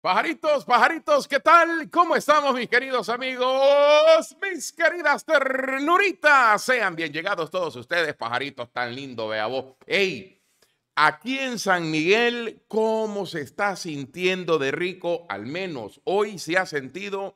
Pajaritos, pajaritos, ¿qué tal? ¿Cómo estamos, mis queridos amigos? Mis queridas ternuritas, sean bien llegados todos ustedes, pajaritos tan lindo, vea vos. ¡Ey! Aquí en San Miguel, ¿cómo se está sintiendo de rico? Al menos hoy se ha sentido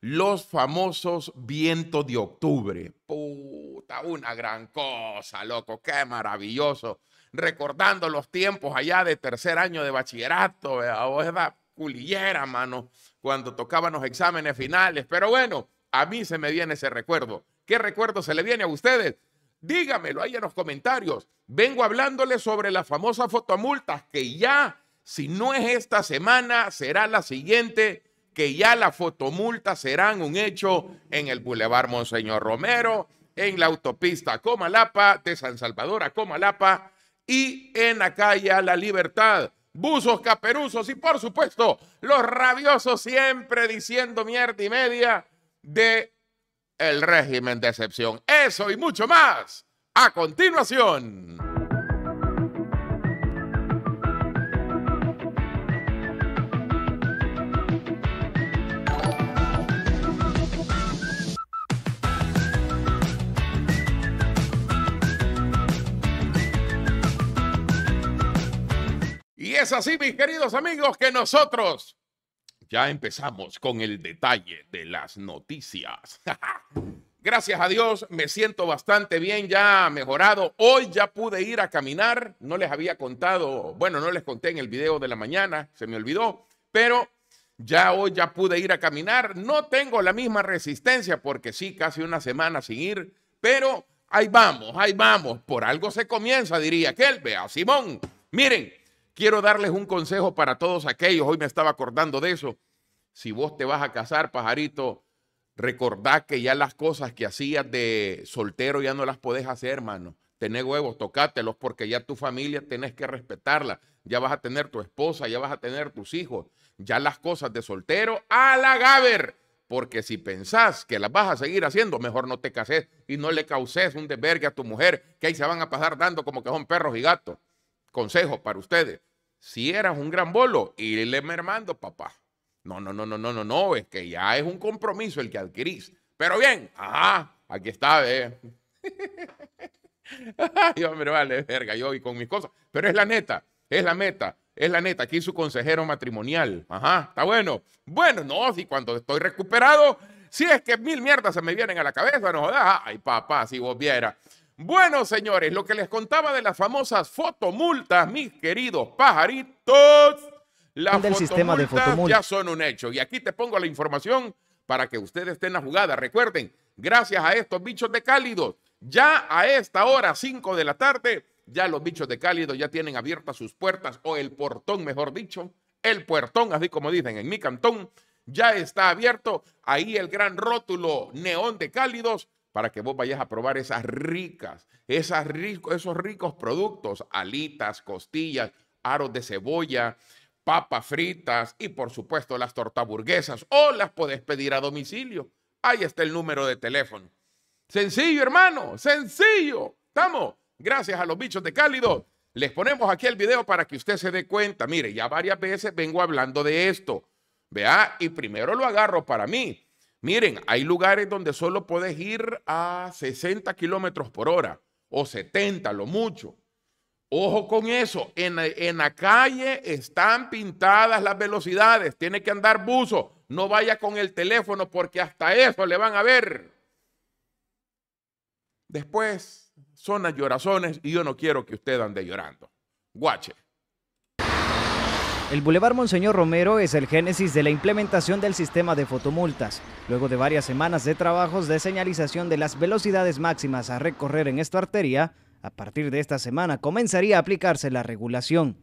los famosos vientos de octubre. Puta, una gran cosa, loco, qué maravilloso. Recordando los tiempos allá de tercer año de bachillerato, vea vos, ¿verdad? culillera, mano, cuando tocaban los exámenes finales. Pero bueno, a mí se me viene ese recuerdo. ¿Qué recuerdo se le viene a ustedes? Dígamelo ahí en los comentarios. Vengo hablándoles sobre la famosa fotomultas que ya, si no es esta semana, será la siguiente, que ya las fotomultas serán un hecho en el Boulevard Monseñor Romero, en la autopista Comalapa, de San Salvador a Comalapa y en la calle La Libertad buzos, caperuzos y por supuesto los rabiosos siempre diciendo mierda y media de el régimen de excepción. Eso y mucho más a continuación. es así, mis queridos amigos, que nosotros ya empezamos con el detalle de las noticias. Gracias a Dios, me siento bastante bien, ya mejorado. Hoy ya pude ir a caminar. No les había contado, bueno, no les conté en el video de la mañana, se me olvidó, pero ya hoy ya pude ir a caminar. No tengo la misma resistencia porque sí, casi una semana sin ir, pero ahí vamos, ahí vamos. Por algo se comienza, diría él vea, ah, Simón. Miren, Quiero darles un consejo para todos aquellos, hoy me estaba acordando de eso. Si vos te vas a casar, pajarito, recordá que ya las cosas que hacías de soltero ya no las podés hacer, hermano. Tené huevos, tocátelos, porque ya tu familia tenés que respetarla. Ya vas a tener tu esposa, ya vas a tener tus hijos. Ya las cosas de soltero a la Gaber. Porque si pensás que las vas a seguir haciendo, mejor no te cases y no le causes un desvergue a tu mujer, que ahí se van a pasar dando como que son perros y gatos. Consejo para ustedes si eras un gran bolo, irle mermando, papá. No, no, no, no, no, no, no, es que ya es un compromiso el que adquirís. Pero bien, ajá, aquí está, eh. Ay, hombre, vale, verga, yo y con mis cosas. Pero es la neta, es la meta, es la neta. Aquí su consejero matrimonial. Ajá, está bueno. Bueno, no, si cuando estoy recuperado, si es que mil mierdas se me vienen a la cabeza, no jodas. Ay, papá, si vos vieras. Bueno, señores, lo que les contaba de las famosas fotomultas, mis queridos pajaritos, las del sistema de fotomultas ya son un hecho. Y aquí te pongo la información para que ustedes estén a jugada. Recuerden, gracias a estos bichos de cálidos, ya a esta hora, 5 de la tarde, ya los bichos de cálidos ya tienen abiertas sus puertas, o el portón, mejor dicho, el puertón, así como dicen en mi cantón, ya está abierto. Ahí el gran rótulo neón de cálidos para que vos vayas a probar esas ricas, esas ricos, esos ricos productos, alitas, costillas, aros de cebolla, papas fritas y por supuesto las tortaburguesas o las podés pedir a domicilio. Ahí está el número de teléfono. Sencillo, hermano, sencillo. Estamos. Gracias a los bichos de cálido. Les ponemos aquí el video para que usted se dé cuenta. Mire, ya varias veces vengo hablando de esto. Vea, y primero lo agarro para mí. Miren, hay lugares donde solo puedes ir a 60 kilómetros por hora o 70, lo mucho. Ojo con eso, en, la calle están pintadas las velocidades, tiene que andar buzo, no vaya con el teléfono porque hasta eso le van a ver. Después, son las llorazones y yo no quiero que usted ande llorando. Guache. El Boulevard Monseñor Romero es el génesis de la implementación del sistema de fotomultas. Luego de varias semanas de trabajos de señalización de las velocidades máximas a recorrer en esta arteria, a partir de esta semana comenzaría a aplicarse la regulación.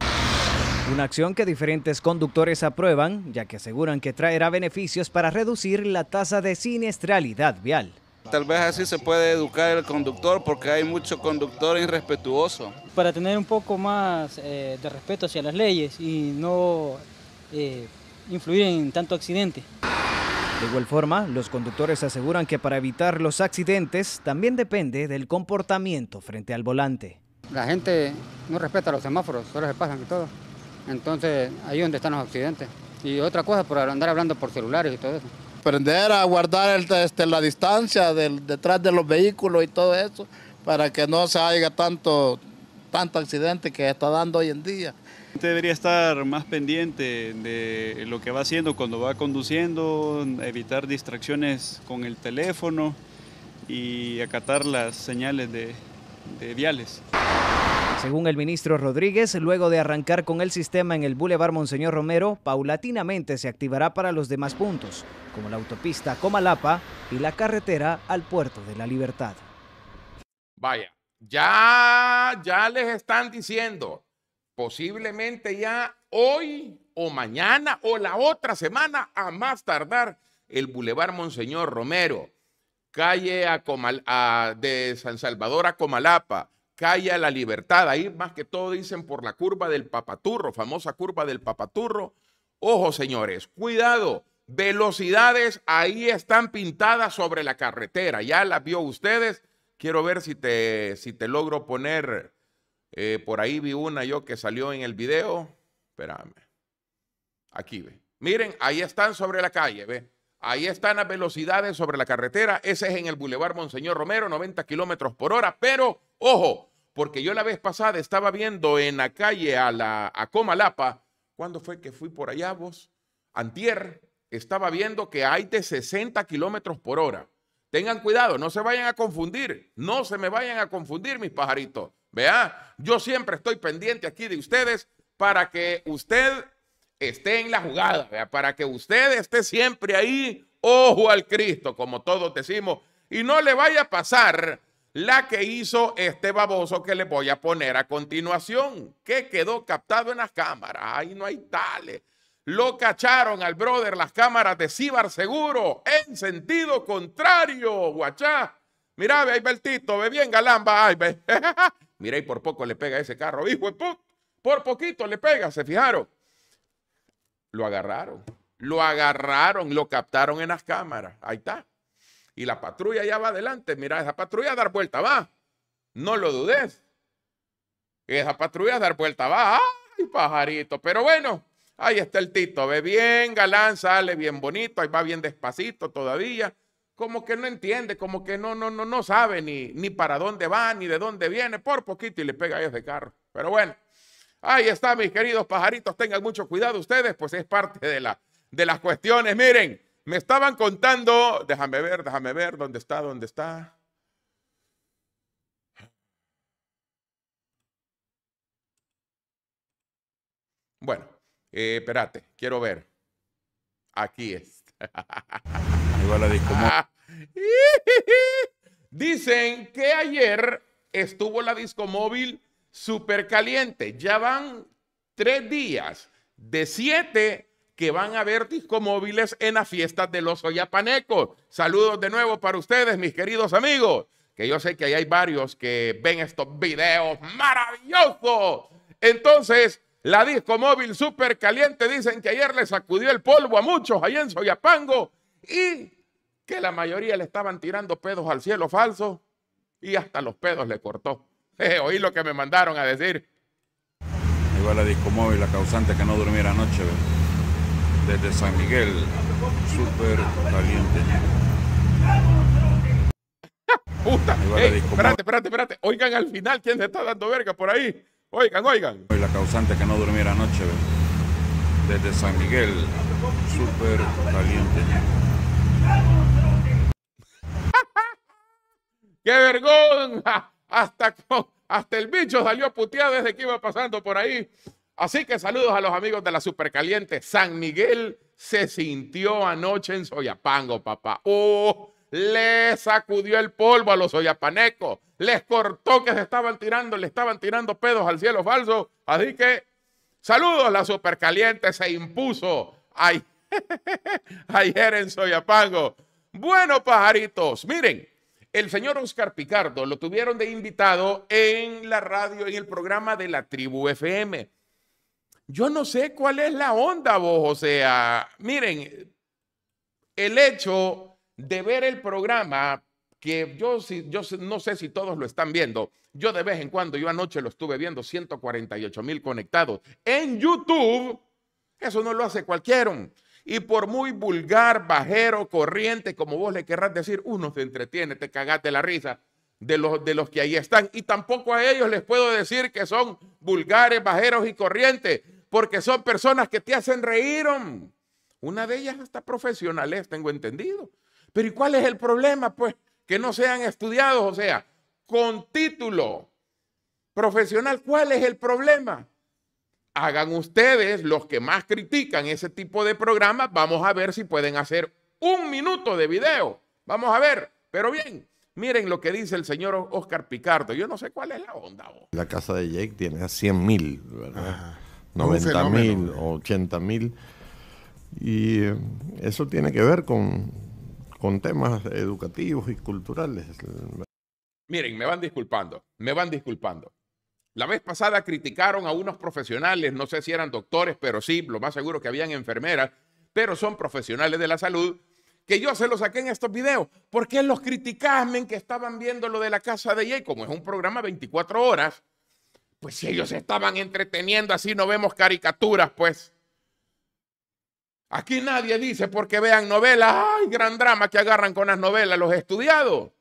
Una acción que diferentes conductores aprueban, ya que aseguran que traerá beneficios para reducir la tasa de siniestralidad vial. Tal vez así se puede educar el conductor porque hay mucho conductor irrespetuoso. Para tener un poco más eh, de respeto hacia las leyes y no eh, influir en tanto accidente. De igual forma, los conductores aseguran que para evitar los accidentes también depende del comportamiento frente al volante. La gente no respeta los semáforos, solo se pasan y todo. Entonces, ahí es donde están los accidentes. Y otra cosa, por andar hablando por celulares y todo eso aprender a guardar este, la distancia detrás de los vehículos y todo eso, para que no se haya tanto, tanto accidente que está dando hoy en día. Usted debería estar más pendiente de lo que va haciendo cuando va conduciendo, evitar distracciones con el teléfono y acatar las señales de viales. Según el ministro Rodríguez, luego de arrancar con el sistema en el Boulevard Monseñor Romero, paulatinamente se activará para los demás puntos, como la autopista Comalapa y la carretera al Puerto de la Libertad. Vaya, ya, ya les están diciendo, posiblemente ya hoy o mañana o la otra semana, a más tardar, el Boulevard Monseñor Romero, calle de San Salvador a Comalapa, Calle la Libertad. Ahí más que todo dicen por la curva del Papaturro, famosa curva del Papaturro. Ojo, señores, cuidado. Velocidades ahí están pintadas sobre la carretera. Ya las vio ustedes. Quiero ver si te, si te logro poner. Eh, por ahí vi una yo que salió en el video. Espérame. Aquí ve. Miren, ahí están sobre la calle, ve. Ahí están las velocidades sobre la carretera. Ese es en el Boulevard Monseñor Romero, 90 kilómetros por hora. Pero, ojo, porque yo la vez pasada estaba viendo en la calle a, la, a Comalapa, ¿cuándo fue que fui por allá vos? Antier, estaba viendo que hay de 60 kilómetros por hora. Tengan cuidado, no se vayan a confundir, no se me vayan a confundir mis pajaritos. Vea, yo siempre estoy pendiente aquí de ustedes para que usted esté en la jugada, para que usted esté siempre ahí, ojo al Cristo, como todos decimos, y no le vaya a pasar la que hizo este baboso que le voy a poner a continuación, que quedó captado en las cámaras. Ahí no hay tales. Lo cacharon al brother las cámaras de Cibar Seguro en sentido contrario, guachá. Mira ve ahí Bertito, ve bien galamba, ay, ve. Mirá, y por poco le pega ese carro, hijo Por poquito le pega, se fijaron. Lo agarraron, lo agarraron, lo captaron en las cámaras. Ahí está y la patrulla ya va adelante. Mira, esa patrulla a dar vuelta va. No lo dudes. Esa patrulla a dar vuelta va. ¡Ay, pajarito! Pero bueno, ahí está el Tito. Ve bien galán, sale bien bonito, ahí va bien despacito todavía. Como que no entiende, como que no, no, no, sabe ni, ni para dónde va, ni de dónde viene, por poquito y le pega a ese carro. Pero bueno, ahí está, mis queridos pajaritos. Tengan mucho cuidado ustedes, pues es parte de, la, de las cuestiones. Miren, me estaban contando, déjame ver, déjame ver, ¿dónde está? ¿Dónde está? Bueno, eh, espérate, quiero ver. Aquí está. Dicen que ayer estuvo la disco móvil súper caliente. Ya van tres días de siete que van a ver discomóviles en las fiestas de los oyapanecos. Saludos de nuevo para ustedes, mis queridos amigos, que yo sé que ahí hay varios que ven estos videos maravillosos. Entonces, la disco móvil super caliente, dicen que ayer le sacudió el polvo a muchos ahí en Soyapango y que la mayoría le estaban tirando pedos al cielo falso y hasta los pedos le cortó. Eh, oí lo que me mandaron a decir. Igual la disco móvil, la causante que no durmiera anoche desde San Miguel, súper caliente. Puta, espérate, espérate, espérate. Oigan al final quién se está dando verga por ahí. Oigan, oigan. Hoy la causante que no durmiera anoche, desde San Miguel, súper caliente. ¡Qué vergüenza! Hasta, hasta el bicho salió puteado desde que iba pasando por ahí. Así que saludos a los amigos de la Supercaliente. San Miguel se sintió anoche en Soyapango, papá. ¡Oh! Le sacudió el polvo a los soyapanecos. Les cortó que se estaban tirando, le estaban tirando pedos al cielo falso. Así que saludos, la Supercaliente se impuso ayer en Soyapango. Bueno, pajaritos, miren, el señor Oscar Picardo lo tuvieron de invitado en la radio, en el programa de la Tribu FM. Yo no sé cuál es la onda vos, o sea, miren, el hecho de ver el programa, que yo, yo no sé si todos lo están viendo, yo de vez en cuando, yo anoche lo estuve viendo, 148 mil conectados en YouTube, eso no lo hace cualquiera. Y por muy vulgar, bajero, corriente, como vos le querrás decir, uno se entretiene, te cagaste la risa de los, de los que ahí están. Y tampoco a ellos les puedo decir que son vulgares, bajeros y corrientes, porque son personas que te hacen reír. Una de ellas hasta profesionales, tengo entendido. Pero ¿y cuál es el problema? Pues que no sean estudiados, o sea, con título profesional. ¿Cuál es el problema? Hagan ustedes, los que más critican ese tipo de programas, vamos a ver si pueden hacer un minuto de video. Vamos a ver, pero bien, Miren lo que dice el señor Oscar Picardo. Yo no sé cuál es la onda. La casa de Jake tiene a 100 mil, ¿verdad? 90 mil 80 mil. Y eh, eso tiene que ver con, con temas educativos y culturales. Miren, me van disculpando, me van disculpando. La vez pasada criticaron a unos profesionales, no sé si eran doctores, pero sí, lo más seguro que habían enfermeras, pero son profesionales de la salud, que yo se los saqué en estos videos. ¿Por qué los criticaban que estaban viendo lo de la casa de Jay? Como es un programa 24 horas, pues si ellos estaban entreteniendo así, no vemos caricaturas, pues. Aquí nadie dice porque vean novelas, ay, gran drama que agarran con las novelas los estudiados.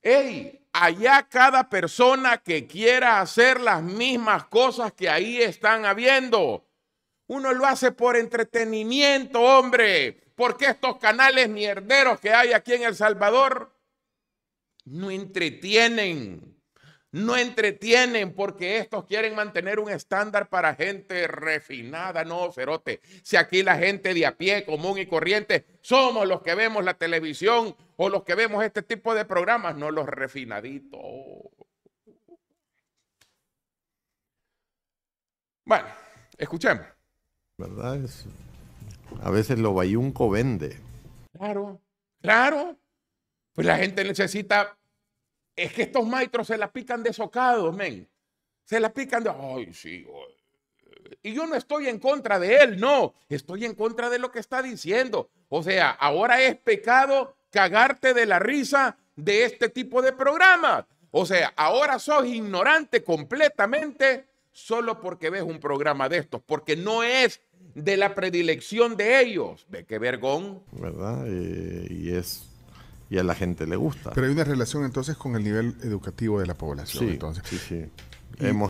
Ey, allá cada persona que quiera hacer las mismas cosas que ahí están habiendo. Uno lo hace por entretenimiento, hombre, porque estos canales mierderos que hay aquí en El Salvador no entretienen no entretienen porque estos quieren mantener un estándar para gente refinada. No, Cerote, si aquí la gente de a pie, común y corriente, somos los que vemos la televisión o los que vemos este tipo de programas, no los refinaditos. Bueno, escuchemos. ¿Verdad? a veces lo bayunco vende. Claro, claro. Pues la gente necesita es que estos maestros se la pican de socados, men. Se la pican de. Ay, sí, Y yo no estoy en contra de él, no. Estoy en contra de lo que está diciendo. O sea, ahora es pecado cagarte de la risa de este tipo de programas. O sea, ahora sos ignorante completamente solo porque ves un programa de estos, porque no es de la predilección de ellos. Ve qué vergón. ¿Verdad? Eh, y es y a la gente le gusta. Pero hay una relación entonces con el nivel educativo de la población. Sí, entonces. sí,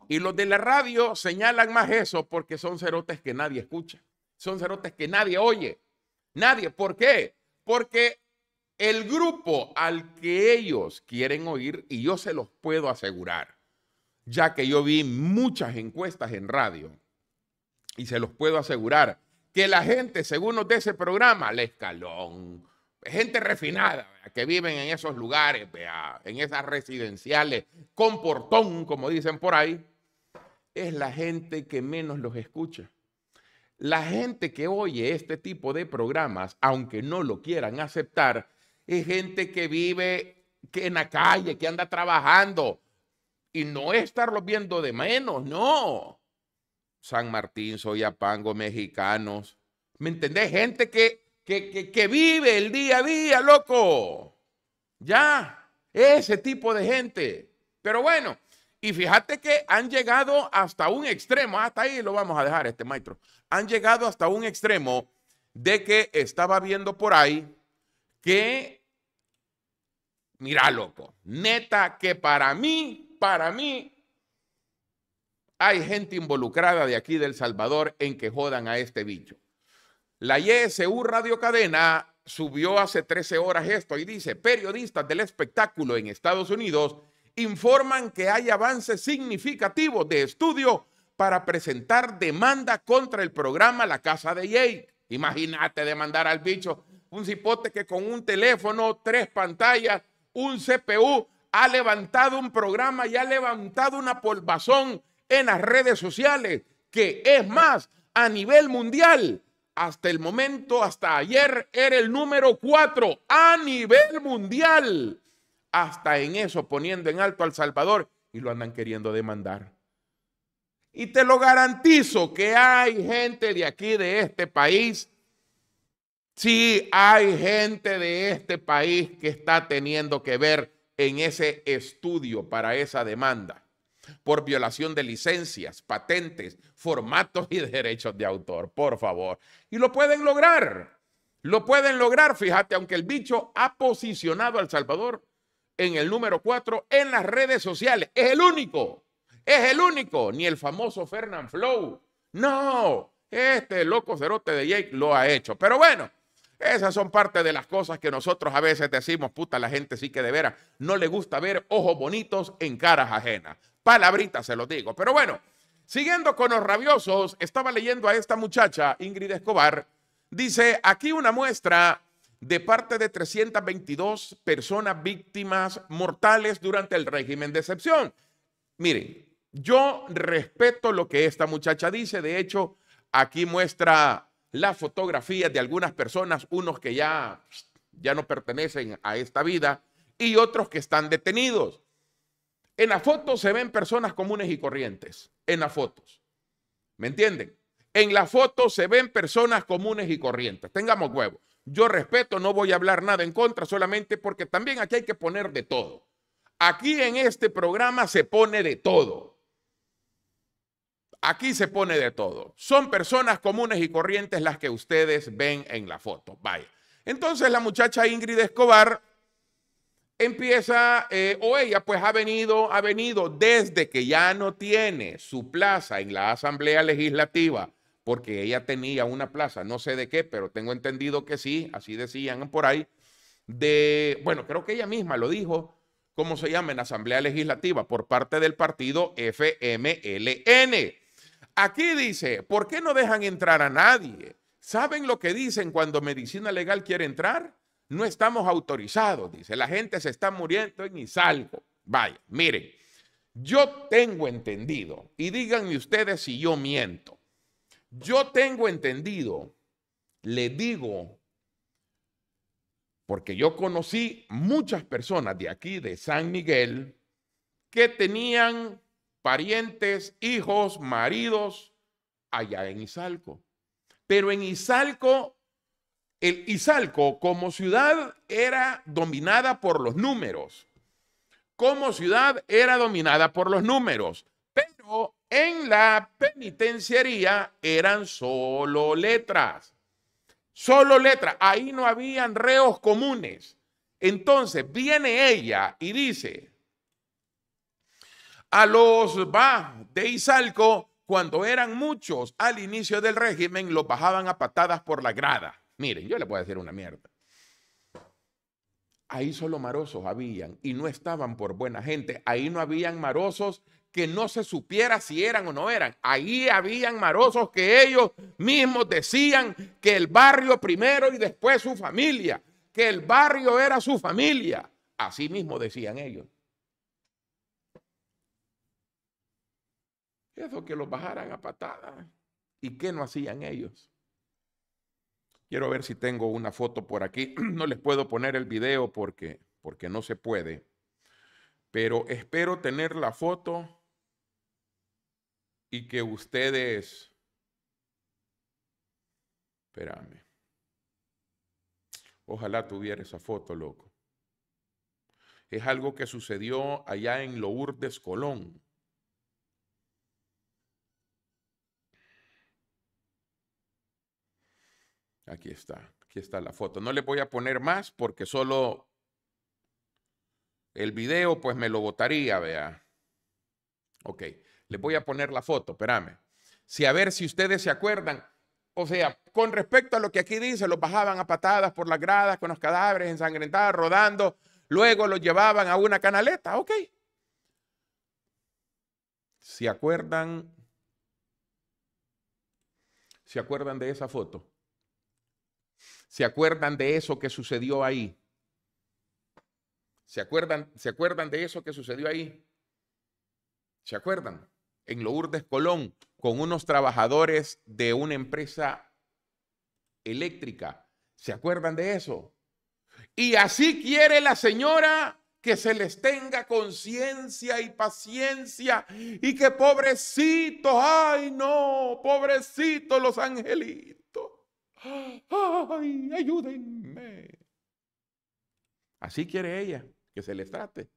Y, los de la radio señalan más eso porque son cerotes que nadie escucha. Son cerotes que nadie oye. Nadie. ¿Por qué? Porque el grupo al que ellos quieren oír, y yo se los puedo asegurar, ya que yo vi muchas encuestas en radio, y se los puedo asegurar, que la gente, según nos de ese programa, el escalón, gente refinada que viven en esos lugares, en esas residenciales, con portón, como dicen por ahí, es la gente que menos los escucha. La gente que oye este tipo de programas, aunque no lo quieran aceptar, es gente que vive que en la calle, que anda trabajando. Y no estarlo viendo de menos, no. San Martín, Soyapango, mexicanos. ¿Me entendés? Gente que que, vive el día a día, loco. Ya, ese tipo de gente. Pero bueno, y fíjate que han llegado hasta un extremo, hasta ahí lo vamos a dejar este maestro, han llegado hasta un extremo de que estaba viendo por ahí que, mira loco, neta que para mí, para mí, hay gente involucrada de aquí del Salvador en que jodan a este bicho. La YSU Radio Cadena subió hace 13 horas esto y dice, periodistas del espectáculo en Estados Unidos informan que hay avances significativos de estudio para presentar demanda contra el programa La Casa de Jake. Imagínate demandar al bicho, un cipote que con un teléfono, tres pantallas, un CPU, ha levantado un programa y ha levantado una polvazón en las redes sociales, que es más, a nivel mundial hasta el momento, hasta ayer, era el número cuatro a nivel mundial. Hasta en eso, poniendo en alto al Salvador y lo andan queriendo demandar. Y te lo garantizo que hay gente de aquí, de este país, sí hay gente de este país que está teniendo que ver en ese estudio para esa demanda por violación de licencias, patentes, formatos y derechos de autor, por favor. Y lo pueden lograr, lo pueden lograr, fíjate, aunque el bicho ha posicionado a El Salvador en el número 4 en las redes sociales. Es el único, es el único, ni el famoso Fernand Flow. No, este loco cerote de Jake lo ha hecho. Pero bueno, esas son parte de las cosas que nosotros a veces decimos, puta, la gente sí que de veras no le gusta ver ojos bonitos en caras ajenas. Palabrita se lo digo. Pero bueno, siguiendo con los rabiosos, estaba leyendo a esta muchacha, Ingrid Escobar, dice, aquí una muestra de parte de 322 personas víctimas mortales durante el régimen de excepción. Miren, yo respeto lo que esta muchacha dice, de hecho, aquí muestra las fotografías de algunas personas, unos que ya, ya no pertenecen a esta vida y otros que están detenidos. En las fotos se ven personas comunes y corrientes. En las fotos. ¿Me entienden? En la foto se ven personas comunes y corrientes. Tengamos huevos. Yo respeto, no voy a hablar nada en contra, solamente porque también aquí hay que poner de todo. Aquí en este programa se pone de todo. Aquí se pone de todo. Son personas comunes y corrientes las que ustedes ven en la foto. Vaya. Entonces la muchacha Ingrid Escobar empieza eh, o ella pues ha venido, ha venido desde que ya no tiene su plaza en la Asamblea Legislativa, porque ella tenía una plaza, no sé de qué, pero tengo entendido que sí, así decían por ahí, de, bueno, creo que ella misma lo dijo, ¿cómo se llama? En Asamblea Legislativa, por parte del partido FMLN. Aquí dice, ¿por qué no dejan entrar a nadie? ¿Saben lo que dicen cuando medicina legal quiere entrar? no estamos autorizados, dice, la gente se está muriendo en Izalco. Vaya, miren, yo tengo entendido, y díganme ustedes si yo miento, yo tengo entendido, le digo, porque yo conocí muchas personas de aquí, de San Miguel, que tenían parientes, hijos, maridos allá en Izalco. Pero en Izalco el Izalco como ciudad era dominada por los números. Como ciudad era dominada por los números. Pero en la penitenciaría eran solo letras. Solo letras. Ahí no habían reos comunes. Entonces viene ella y dice, a los va de Izalco, cuando eran muchos al inicio del régimen, los bajaban a patadas por la grada Miren, yo le puedo decir una mierda. Ahí solo marosos habían y no estaban por buena gente. Ahí no habían marosos que no se supiera si eran o no eran. Ahí habían marosos que ellos mismos decían que el barrio primero y después su familia, que el barrio era su familia. Así mismo decían ellos. Eso que los bajaran a patadas. ¿Y qué no hacían ellos? Quiero ver si tengo una foto por aquí. No les puedo poner el video porque, porque no se puede. Pero espero tener la foto y que ustedes... Espérame. Ojalá tuviera esa foto, loco. Es algo que sucedió allá en Lourdes, Colón. Aquí está, aquí está la foto. No le voy a poner más porque solo el video pues me lo botaría, vea. Ok, le voy a poner la foto, espérame. Si a ver si ustedes se acuerdan, o sea, con respecto a lo que aquí dice, los bajaban a patadas por las gradas con los cadáveres ensangrentados, rodando, luego los llevaban a una canaleta, ok. ¿Se acuerdan? ¿Se acuerdan de esa foto? ¿Se acuerdan de eso que sucedió ahí? ¿Se acuerdan, ¿Se acuerdan de eso que sucedió ahí? ¿Se acuerdan? En Lourdes Colón, con unos trabajadores de una empresa eléctrica. ¿Se acuerdan de eso? Y así quiere la señora que se les tenga conciencia y paciencia y que pobrecitos, ay no, pobrecitos los angelitos. ¡Ay, ayúdenme! Así quiere ella que se les trate.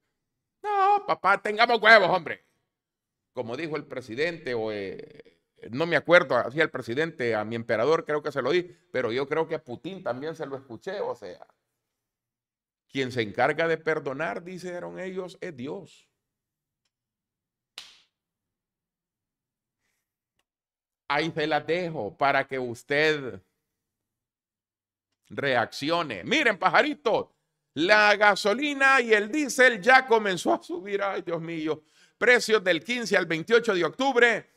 No, papá, tengamos huevos, hombre. Como dijo el presidente, o eh, no me acuerdo, así. el presidente a mi emperador, creo que se lo di, pero yo creo que a Putin también se lo escuché, o sea. Quien se encarga de perdonar, dijeron ellos, es Dios. Ahí se las dejo para que usted reacciones. Miren, pajaritos, la gasolina y el diésel ya comenzó a subir. Ay, Dios mío. Precios del 15 al 28 de octubre.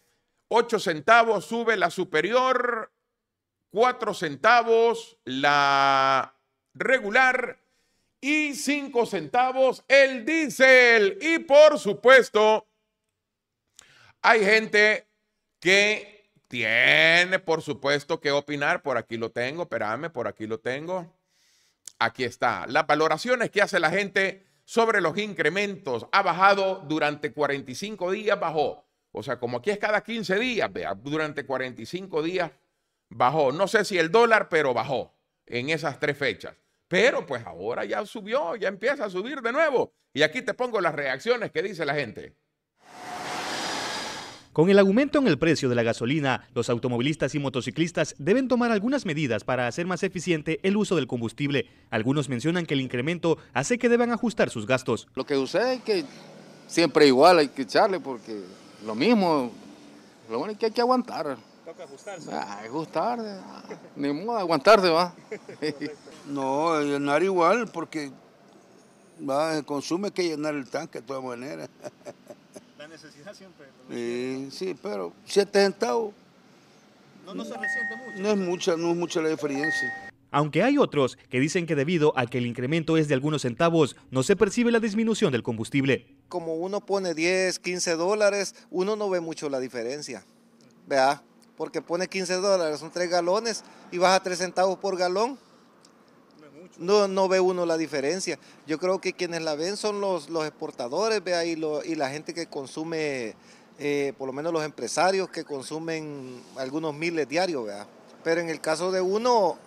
8 centavos sube la superior, 4 centavos la regular y 5 centavos el diésel. Y por supuesto, hay gente que tiene, por supuesto, que opinar. Por aquí lo tengo, esperame, por aquí lo tengo. Aquí está. Las valoraciones que hace la gente sobre los incrementos. Ha bajado durante 45 días, bajó. O sea, como aquí es cada 15 días, vea, durante 45 días bajó. No sé si el dólar, pero bajó en esas tres fechas. Pero pues ahora ya subió, ya empieza a subir de nuevo. Y aquí te pongo las reacciones que dice la gente. Con el aumento en el precio de la gasolina, los automovilistas y motociclistas deben tomar algunas medidas para hacer más eficiente el uso del combustible. Algunos mencionan que el incremento hace que deban ajustar sus gastos. Lo que sucede es que siempre igual hay que echarle porque lo mismo, lo único que hay que aguantar. Toca ajustarse. Ah, ajustar, ah, ni modo, aguantarse va. no, llenar igual porque consume que llenar el tanque de todas maneras. necesidad siempre. Sí, sí, pero 7 centavos. No, no se resiente mucho. No es mucha, no es mucha la diferencia. Aunque hay otros que dicen que debido a que el incremento es de algunos centavos, no se percibe la disminución del combustible. Como uno pone 10, 15 dólares, uno no ve mucho la diferencia, vea Porque pone 15 dólares, son 3 galones y baja 3 centavos por galón no, no ve uno la diferencia. Yo creo que quienes la ven son los, los exportadores, y, y la gente que consume, eh, por lo menos los empresarios que consumen algunos miles diarios, Pero en el caso de uno,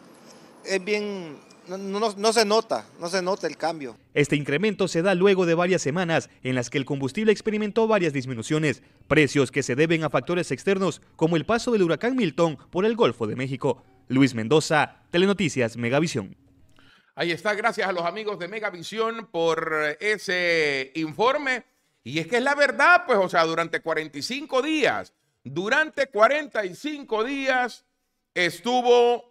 es bien, no, no, se nota, no se nota el cambio. Este incremento se da luego de varias semanas en las que el combustible experimentó varias disminuciones, precios que se deben a factores externos como el paso del huracán Milton por el Golfo de México. Luis Mendoza, Telenoticias Megavisión. Ahí está, gracias a los amigos de Megavisión por ese informe. Y es que es la verdad, pues, o sea, durante 45 días, durante 45 días estuvo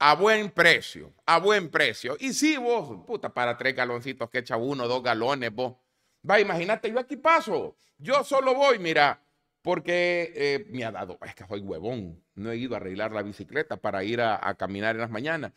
a buen precio, a buen precio. Y sí, vos, puta, para tres galoncitos que echa uno, dos galones, vos. Va, imagínate, yo aquí paso, yo solo voy, mira, porque eh, me ha dado, es que soy huevón, no he ido a arreglar la bicicleta para ir a, a caminar en las mañanas.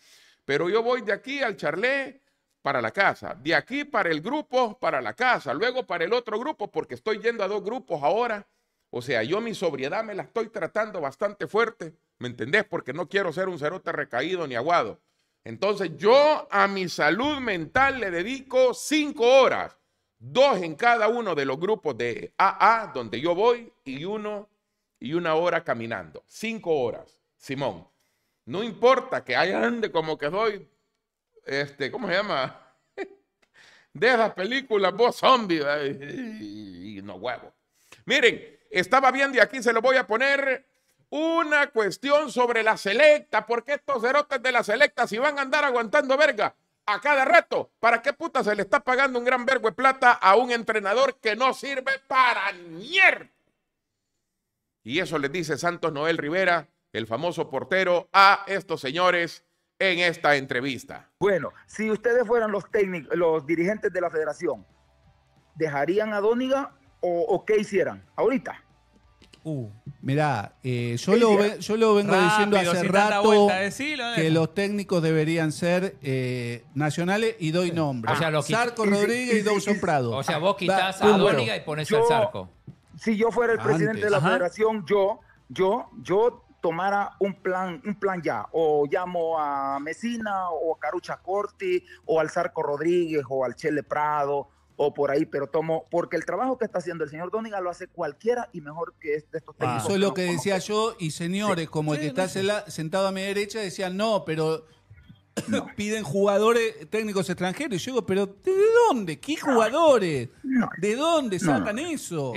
Pero yo voy de aquí al charlé para la casa, de aquí para el grupo, para la casa, luego para el otro grupo, porque estoy yendo a dos grupos ahora. O sea, yo mi sobriedad me la estoy tratando bastante fuerte, ¿me entendés? Porque no quiero ser un cerote recaído ni aguado. Entonces yo a mi salud mental le dedico cinco horas, dos en cada uno de los grupos de AA donde yo voy y uno y una hora caminando, cinco horas, Simón. No importa que haya gente como que soy, este, ¿cómo se llama? De esas películas, vos zombie, y no huevo. Miren, estaba viendo y aquí se lo voy a poner una cuestión sobre la selecta, porque estos erotes de la selecta si van a andar aguantando verga a cada rato, ¿para qué puta se le está pagando un gran vergo de plata a un entrenador que no sirve para mierda? Y eso le dice Santos Noel Rivera el famoso portero, a estos señores en esta entrevista. Bueno, si ustedes fueran los técnicos, los dirigentes de la federación, ¿dejarían a Dóniga o, qué hicieran ahorita? Uh, mirá, eh, yo, lo yo, lo, vengo diciendo hace rato que los técnicos deberían ser eh, nacionales y doy nombre. Rodríguez y, Prado. O sea, vos quitas a Dóniga y pones al Si yo fuera el presidente de la federación, yo, yo, yo tomara un plan, un plan ya, o llamo a Mesina, o a Carucha Corti, o al Zarco Rodríguez, o al Chele Prado, o por ahí, pero tomo, porque el trabajo que está haciendo el señor Dóniga lo hace cualquiera y mejor que de estos ah. técnicos. eso es lo que decía yo, y señores, como el que está sentado a mi derecha, decían, no, pero piden jugadores técnicos extranjeros. Y yo digo, pero ¿de dónde? ¿Qué jugadores? ¿De dónde sacan Eso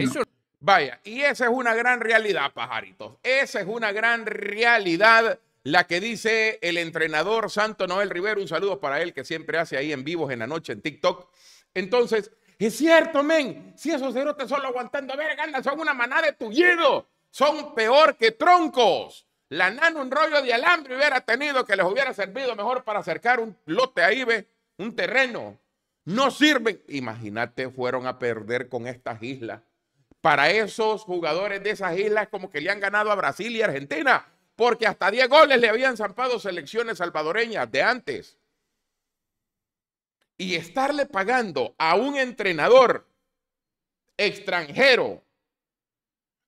Vaya, y esa es una gran realidad, pajaritos. Esa es una gran realidad la que dice el entrenador Santo Noel Rivero. Un saludo para él que siempre hace ahí en vivos en la noche en TikTok. Entonces, es cierto, men, si esos cerotes solo aguantando a ganas son una manada de tullido. Son peor que troncos. La nana un rollo de alambre hubiera tenido que les hubiera servido mejor para acercar un lote ahí, ve, un terreno. No sirven. Imagínate, fueron a perder con estas islas para esos jugadores de esas islas como que le han ganado a Brasil y Argentina, porque hasta 10 goles le habían zampado selecciones salvadoreñas de antes. Y estarle pagando a un entrenador extranjero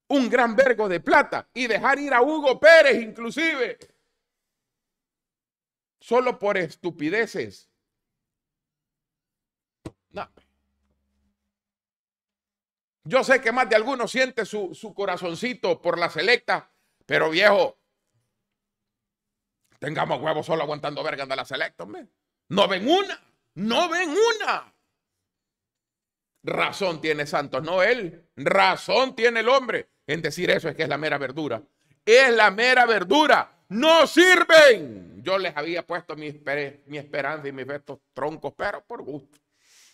un gran vergo de plata y dejar ir a Hugo Pérez inclusive, solo por estupideces. No. Yo sé que más de algunos siente su, corazoncito por la selecta, pero viejo, tengamos huevos solo aguantando verga de la selecta, hombre. No ven una, no ven una. Razón tiene Santos, no él. Razón tiene el hombre en decir eso, es que es la mera verdura. Es la mera verdura. No sirven. Yo les había puesto mi, esperanza y mis estos troncos, pero por gusto.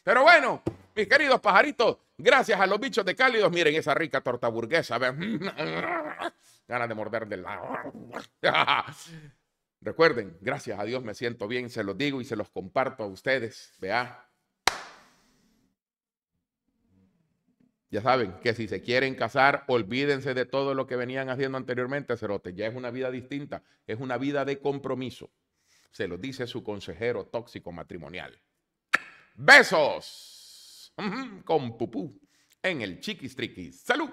Pero bueno, mis queridos pajaritos, gracias a los bichos de cálidos, miren esa rica torta burguesa. Ganas de morder del lado. Recuerden, gracias a Dios me siento bien, se los digo y se los comparto a ustedes. Vea. Ya saben que si se quieren casar, olvídense de todo lo que venían haciendo anteriormente, Cerote. Ya es una vida distinta, es una vida de compromiso. Se lo dice su consejero tóxico matrimonial besos con pupú en el chiquis ¡Salud!